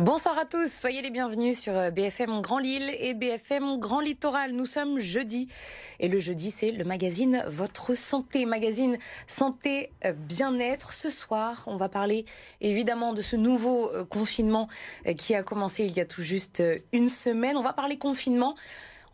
Bonsoir à tous, soyez les bienvenus sur euh, BFM Grand Lille et BFM Grand Littoral. Nous sommes jeudi et le jeudi c'est le magazine Votre Santé, magazine Santé euh, Bien-être. Ce soir, on va parler évidemment de ce nouveau euh, confinement qui a commencé il y a tout juste une semaine. On va parler confinement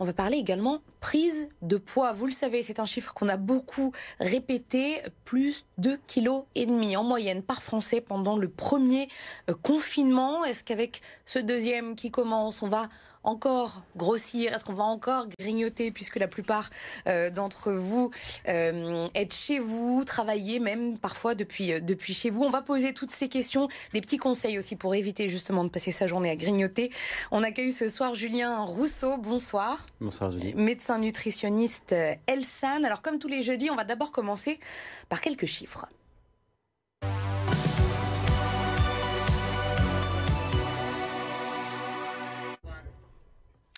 on va parler également prise de poids. Vous le savez, c'est un chiffre qu'on a beaucoup répété, plus de kilos et demi en moyenne par Français pendant le premier euh, confinement. Est-ce qu'avec ce deuxième qui commence, on va encore grossir Est-ce qu'on va encore grignoter puisque la plupart euh, d'entre vous euh, êtes chez vous, travaillez même parfois depuis, euh, depuis chez vous On va poser toutes ces questions, des petits conseils aussi pour éviter justement de passer sa journée à grignoter. On accueille ce soir Julien Rousseau, bonsoir. Bonsoir Julien, Médecin nutritionniste Elsan. Alors comme tous les jeudis, on va d'abord commencer par quelques chiffres.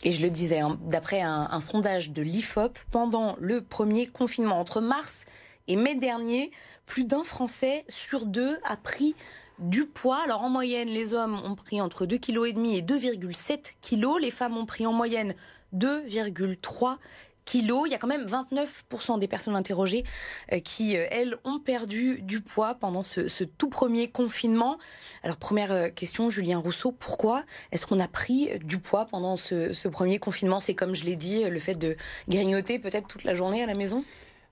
Et je le disais, hein, d'après un, sondage de l'IFOP, pendant le premier confinement entre mars et mai dernier, plus d'un Français sur deux a pris du poids. Alors en moyenne, les hommes ont pris entre 2,5 kg et 2,7 kg, les femmes ont pris en moyenne 2,3 il y a quand même 29% des personnes interrogées euh, qui, euh, elles, ont perdu du poids pendant ce, tout premier confinement. Alors, première euh, question, Julien Rousseau, pourquoi est-ce qu'on a pris du poids pendant ce, premier confinement C'est comme je l'ai dit, le fait de grignoter peut-être toute la journée à la maison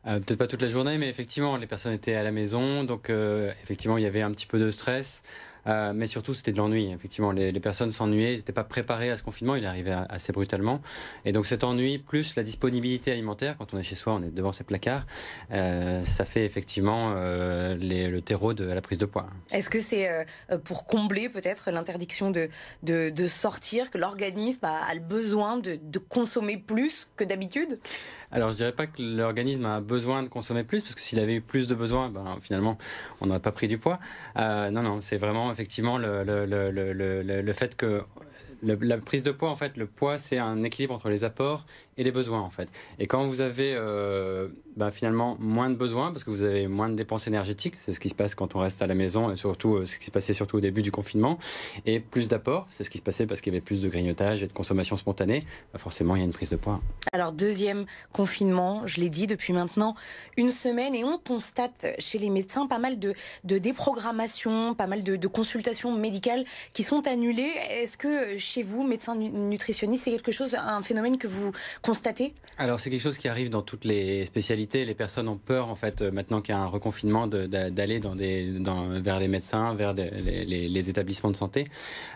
Peut-être pas toute la journée, mais effectivement, les personnes étaient à la maison, donc effectivement, il y avait un petit peu de stress. Euh, mais surtout, c'était de l'ennui. Effectivement, les, personnes s'ennuyaient, ils n'étaient pas préparés à ce confinement, il arrivait assez brutalement. Et donc cet ennui, plus la disponibilité alimentaire, quand on est chez soi, on est devant ses placards, euh, ça fait effectivement euh, le terreau de la prise de poids. Est-ce que c'est pour combler peut-être l'interdiction de, de, sortir, que l'organisme a, le besoin de, consommer plus que d'habitude alors je dirais pas que l'organisme a besoin de consommer plus, parce que s'il avait eu plus de besoins, ben, finalement on n'aurait pas pris du poids. non, non, c'est vraiment effectivement le, fait que la prise de poids, en fait, le poids, c'est un équilibre entre les apports et les besoins en fait. Et quand vous avez euh, bah, finalement moins de besoins parce que vous avez moins de dépenses énergétiques, c'est ce qui se passe quand on reste à la maison et surtout euh, ce qui se passait surtout au début du confinement, et plus d'apports, c'est ce qui se passait parce qu'il y avait plus de grignotage et de consommation spontanée, bah, forcément il y a une prise de poids. Alors deuxième confinement, je l'ai dit depuis maintenant une semaine et on constate chez les médecins pas mal de, de déprogrammations, pas mal de, consultations médicales qui sont annulées. Est-ce que chez vous, médecin nutritionniste, c'est quelque chose, un phénomène que vous constaté Alors c'est quelque chose qui arrive dans toutes les spécialités. Les personnes ont peur en fait euh, maintenant qu'il y a un reconfinement d'aller dans des, vers les médecins, vers les, établissements de santé.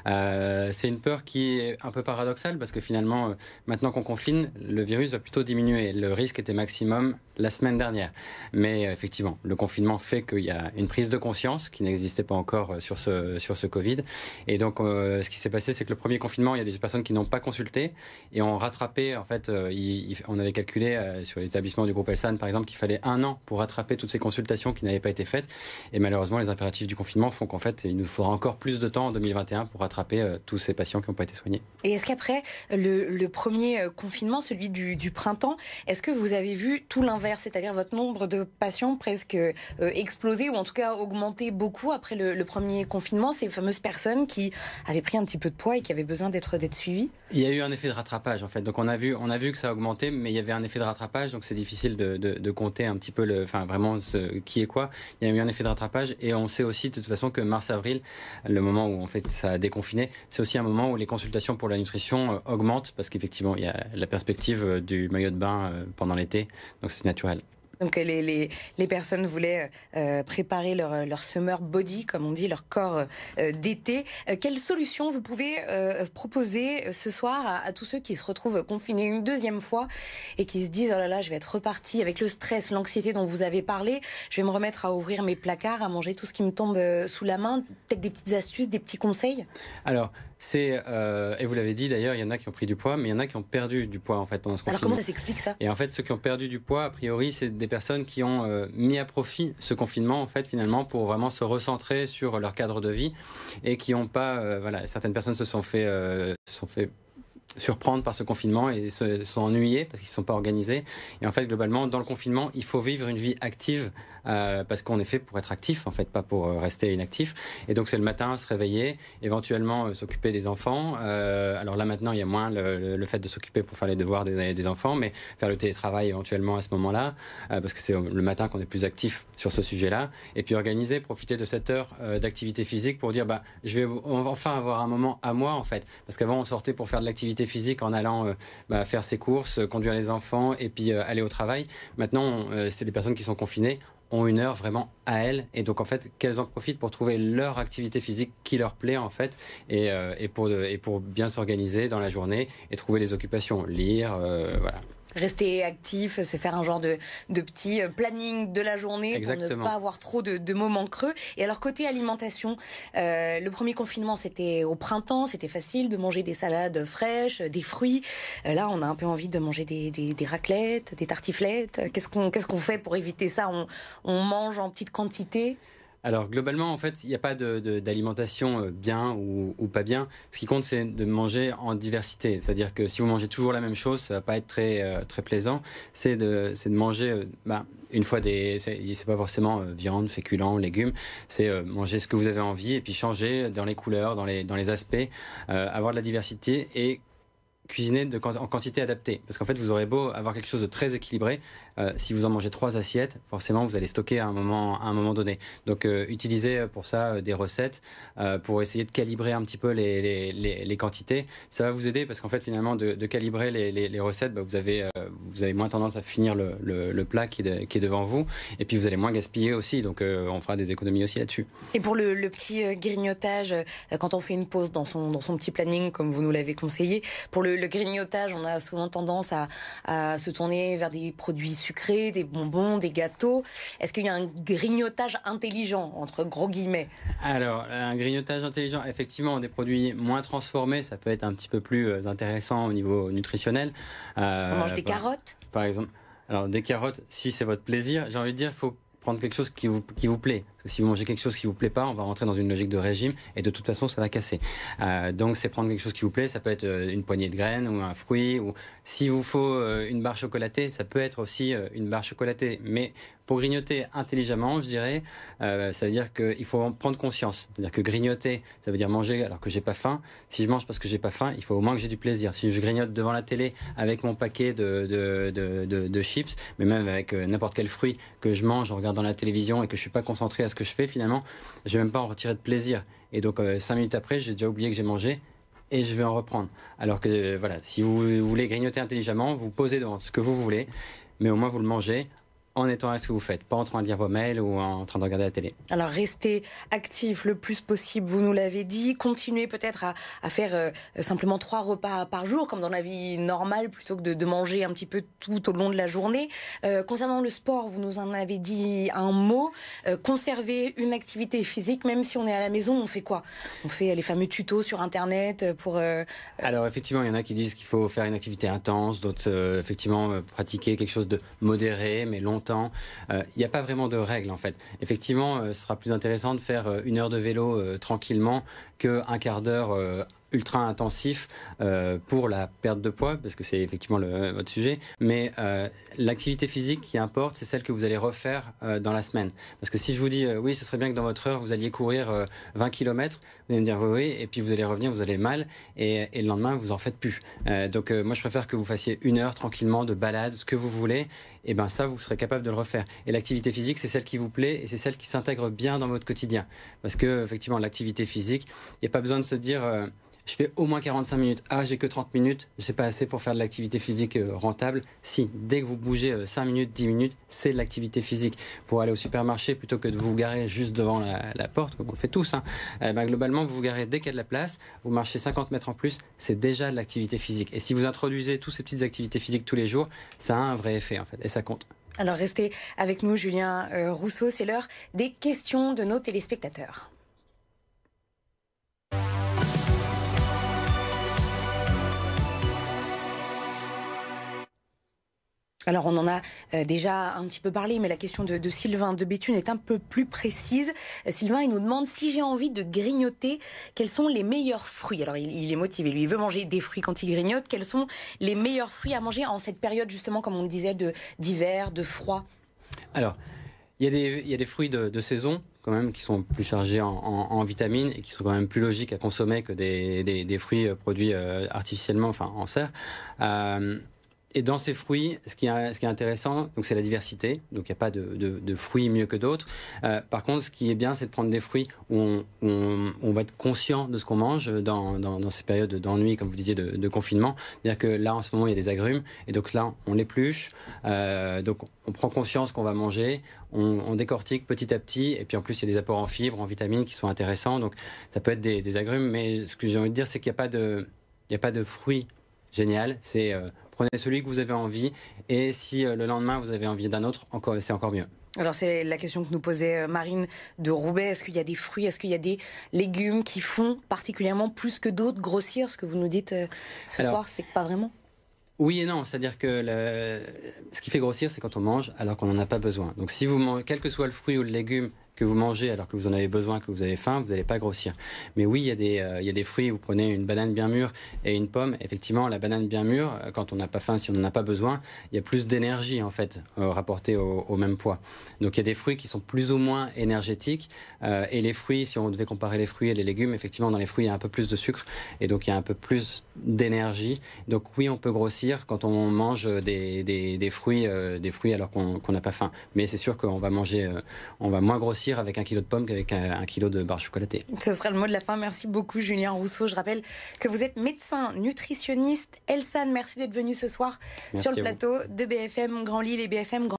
Euh, c'est une peur qui est un peu paradoxale parce que finalement euh, maintenant qu'on confine, le virus va plutôt diminuer. Le risque était maximum la semaine dernière. Mais effectivement, le confinement fait qu'il y a une prise de conscience qui n'existait pas encore sur ce, sur ce Covid. Et donc, ce qui s'est passé, c'est que le premier confinement, il y a des personnes qui n'ont pas consulté et ont rattrapé, en fait, euh, on avait calculé euh, sur l'établissement du groupe Elsan, par exemple, qu'il fallait un an pour rattraper toutes ces consultations qui n'avaient pas été faites. Et malheureusement, les impératifs du confinement font qu'en fait, il nous faudra encore plus de temps en 2021 pour rattraper euh, tous ces patients qui n'ont pas été soignés. Et est-ce qu'après le, premier confinement, celui du, printemps, est-ce que vous avez vu tout l'inverse, c'est-à-dire votre nombre de patients presque explosé ou en tout cas augmenté beaucoup après le, le premier confinement, ces fameuses personnes qui avaient pris un petit peu de poids et qui avaient besoin d'être suivies Il y a eu un effet de rattrapage en fait. Donc on a vu, on a vu que ça a augmenté, mais il y avait un effet de rattrapage, donc c'est difficile de, de, de, compter un petit peu, le, enfin vraiment ce, qui est quoi. Il y a eu un effet de rattrapage, et on sait aussi de toute façon que mars-avril, le moment où en fait ça a déconfiné, c'est aussi un moment où les consultations pour la nutrition euh, augmentent parce qu'effectivement il y a la perspective euh, du maillot de bain euh, pendant l'été, donc c'est naturel. Donc euh, les, les, personnes voulaient euh, euh, préparer leur, leur, summer body, comme on dit, leur corps d'été. Quelle solution vous pouvez proposer ce soir à, tous ceux qui se retrouvent confinés une deuxième fois et qui se disent oh là là, je vais être reparti avec le stress, l'anxiété dont vous avez parlé. Je vais me remettre à ouvrir mes placards, à manger tout ce qui me tombe sous la main. Peut-être des petites astuces, des petits conseils. Alors c'est, euh, et vous l'avez dit d'ailleurs, il y en a qui ont pris du poids, mais il y en a qui ont perdu du poids en fait pendant ce confinement. Alors comment ça s'explique ça Et en fait, ceux qui ont perdu du poids, a priori, c'est des personnes qui ont euh, mis à profit ce confinement en fait finalement pour vraiment se recentrer sur leur cadre de vie et qui n'ont pas, euh, voilà, certaines personnes se sont fait, se sont fait surprendre par ce confinement et se sont ennuyées parce qu'ils ne sont pas organisés. Et en fait, globalement, dans le confinement, il faut vivre une vie active euh, parce qu'on est fait pour être actif, en fait, pas pour euh, rester inactif. Et donc, c'est le matin, se réveiller, éventuellement euh, s'occuper des enfants. alors là, maintenant, il y a moins le, fait de s'occuper pour faire les devoirs des, enfants, mais faire le télétravail éventuellement à ce moment-là, parce que c'est le matin qu'on est plus actif sur ce sujet-là. Et puis, organiser, profiter de cette heure d'activité physique pour dire, bah, je vais enfin avoir un moment à moi, en fait. Parce qu'avant, on sortait pour faire de l'activité physique en allant bah, faire ses courses, conduire les enfants et puis aller au travail. Maintenant, c'est les personnes qui sont confinées ont une heure vraiment à elles et donc en fait qu'elles en profitent pour trouver leur activité physique qui leur plaît en fait et, euh, pour, et pour bien s'organiser dans la journée et trouver les occupations, lire, euh, voilà rester actif, se faire un genre de, de petit euh, planning de la journée pour ne pas avoir trop de, de, moments creux. Et alors côté alimentation, euh, le premier confinement c'était au printemps, c'était facile de manger des salades fraîches, des fruits. Euh, là on a un peu envie de manger des, des, des raclettes, des tartiflettes. Qu'est-ce qu'on qu'est-ce qu'on fait pour éviter ça on, on mange en petite quantité alors globalement, en fait, il n'y a pas d'alimentation euh, bien ou, pas bien. Ce qui compte, c'est de manger en diversité. C'est-à-dire que si vous mangez toujours la même chose, ça va pas être très, euh, très plaisant. C'est de, de, manger, euh, bah, une fois des, c'est pas forcément viande, féculents, légumes. C'est manger ce que vous avez envie et puis changer dans les couleurs, dans les, dans les aspects, avoir de la diversité et cuisiner en quantité adaptée. Parce qu'en fait, vous aurez beau avoir quelque chose de très équilibré, euh, si vous en mangez trois assiettes, forcément, vous allez stocker à un moment, à un moment donné. Donc, euh, utilisez euh, pour ça des recettes pour essayer de calibrer un petit peu les, les, les, quantités. Ça va vous aider parce qu'en fait, finalement, de, calibrer les, recettes, bah, vous, avez, vous avez moins tendance à finir le, le, plat qui est, qui est, devant vous et puis vous allez moins gaspiller aussi. Donc, on fera des économies aussi là-dessus. Et pour le, petit grignotage, quand on fait une pause dans son, dans son petit planning, comme vous nous l'avez conseillé, pour le, grignotage, on a souvent tendance à, à se tourner vers des produits sucrés, des bonbons, des gâteaux. Est-ce qu'il y a un grignotage intelligent, entre gros guillemets Alors, un grignotage intelligent, effectivement, des produits moins transformés, ça peut être un petit peu plus euh, intéressant au niveau nutritionnel. Euh, On mange des carottes Par exemple. Alors, des carottes, si c'est votre plaisir, j'ai envie de dire, il faut prendre quelque chose qui qui vous plaît si vous mangez quelque chose qui vous plaît pas, on va rentrer dans une logique de régime et de toute façon, ça va casser. Euh, donc, c'est prendre quelque chose qui vous plaît. Ça peut être euh, une poignée de graines ou un fruit ou si vous faut euh, une barre chocolatée, ça peut être aussi une barre chocolatée. Mais pour grignoter intelligemment, je dirais, ça veut dire qu'il faut en prendre conscience. C'est-à-dire que grignoter, ça veut dire manger alors que j'ai pas faim. Si je mange parce que j'ai pas faim, il faut au moins que j'ai du plaisir. Si je grignote devant la télé avec mon paquet de, de, de, chips, mais même avec n'importe quel fruit que je mange en regardant la télévision et que je suis pas concentré à ce que je fais finalement, je vais même pas en retirer de plaisir. Et donc, euh, cinq minutes après, j'ai déjà oublié que j'ai mangé et je vais en reprendre. Alors que, euh, voilà, si vous voulez grignoter intelligemment, vous posez dans ce que vous voulez, mais au moins vous le mangez en étant à ce que vous faites, pas en train de lire vos mails ou en train de regarder la télé. Alors restez actifs le plus possible, vous nous l'avez dit, continuez peut-être à, faire euh, simplement trois repas par jour, comme dans la vie normale, plutôt que de, manger un petit peu tout au long de la journée. Euh, concernant le sport, vous nous en avez dit un mot, euh, Conservez une activité physique, même si on est à la maison, on fait quoi On fait les fameux tutos sur Internet pour... Alors effectivement, il y en a qui disent qu'il faut faire une activité intense, d'autres effectivement pratiquer quelque chose de modéré mais longtemps euh, il n'y a pas vraiment de règles en fait. Effectivement, euh, ce sera plus intéressant de faire euh, une heure de vélo tranquillement qu'un quart d'heure ultra intensif euh, pour la perte de poids, parce que c'est effectivement votre sujet, mais euh, l'activité physique qui importe, c'est celle que vous allez refaire euh, dans la semaine. Parce que si je vous dis, oui, ce serait bien que dans votre heure, vous alliez courir 20 km, vous allez me dire, oui, et puis vous allez revenir, vous allez mal, et, et le lendemain, vous en faites plus. donc moi, je préfère que vous fassiez une heure tranquillement de balade, ce que vous voulez, et ben ça, vous serez capable de le refaire. Et l'activité physique, c'est celle qui vous plaît, et c'est celle qui s'intègre bien dans votre quotidien. Parce que, effectivement, l'activité physique, il n'y a pas besoin de se dire je fais au moins 45 minutes. Ah, j'ai que 30 minutes, c'est pas assez pour faire de l'activité physique euh, rentable. Si, dès que vous bougez 5 euh, minutes, 10 minutes, c'est de l'activité physique. Pour aller au supermarché, plutôt que de vous garer juste devant la, porte, comme on le fait tous, hein, eh ben, globalement, vous vous garez dès qu'il y a de la place, vous marchez 50 mètres en plus, c'est déjà de l'activité physique. Et si vous introduisez toutes ces petites activités physiques tous les jours, ça a un vrai effet, en fait, et ça compte. Alors restez avec nous, Julien euh, Rousseau, c'est l'heure des questions de nos téléspectateurs. Alors on en a euh, déjà un petit peu parlé, mais la question de, Sylvain de Béthune est un peu plus précise. Euh, Sylvain, il nous demande si j'ai envie de grignoter, quels sont les meilleurs fruits Alors il, est motivé, lui, il veut manger des fruits quand il grignote. Quels sont les meilleurs fruits à manger en cette période justement, comme on le disait, d'hiver, de, froid Alors, il y, a des fruits de, saison quand même qui sont plus chargés en, vitamines et qui sont quand même plus logiques à consommer que des, fruits produits euh, artificiellement, enfin en serre. Et dans ces fruits, ce qui est, ce qui est intéressant, donc c'est la diversité. Donc il n'y a pas de, fruits mieux que d'autres. Euh, par contre, ce qui est bien, c'est de prendre des fruits où on, va être conscient de ce qu'on mange dans, ces périodes d'ennui, comme vous disiez, de, confinement. C'est-à-dire que là, en ce moment, il y a des agrumes. Et donc là, on l'épluche. Euh, donc on prend conscience qu'on va manger. On, décortique petit à petit. Et puis en plus, il y a des apports en fibres, en vitamines qui sont intéressants. Donc ça peut être des, agrumes. Mais ce que j'ai envie de dire, c'est qu'il a n'y a pas de fruits génial. C'est euh, prenez celui que vous avez envie et si euh, le lendemain vous avez envie d'un autre, encore, c'est encore mieux. Alors c'est la question que nous posait euh, Marine de Roubaix. Est-ce qu'il y a des fruits, est-ce qu'il y a des légumes qui font particulièrement plus que d'autres grossir Ce que vous nous dites ce soir, c'est pas vraiment. Oui et non, c'est-à-dire que ce qui fait grossir, c'est quand on mange alors qu'on n'en a pas besoin. Donc si vous mangez, quel que soit le fruit ou le légume, que vous mangez alors que vous en avez besoin, que vous avez faim, vous n'allez pas grossir. Mais oui, il y, a des, euh, y a des fruits, vous prenez une banane bien mûre et une pomme. Effectivement, la banane bien mûre, euh, quand on n'a pas faim, si on n'en a pas besoin, il y a plus d'énergie en fait euh, rapportée au, même poids. Donc il y a des fruits qui sont plus ou moins énergétiques. et les fruits, si on devait comparer les fruits et les légumes, effectivement, dans les fruits, il y a un peu plus de sucre et donc il y a un peu plus d'énergie. Donc oui, on peut grossir quand on mange des, des, des fruits, des fruits alors qu'on n'a pas faim. Mais c'est sûr qu'on va manger, on va moins grossir avec un kilo de pommes qu'avec un, kilo de barre chocolatée Ce sera le mot de la fin. Merci beaucoup, Julien Rousseau. Je rappelle que vous êtes médecin, nutritionniste. Elsan, merci d'être venu ce soir sur le plateau de BFM Grand Lille et BFM Grand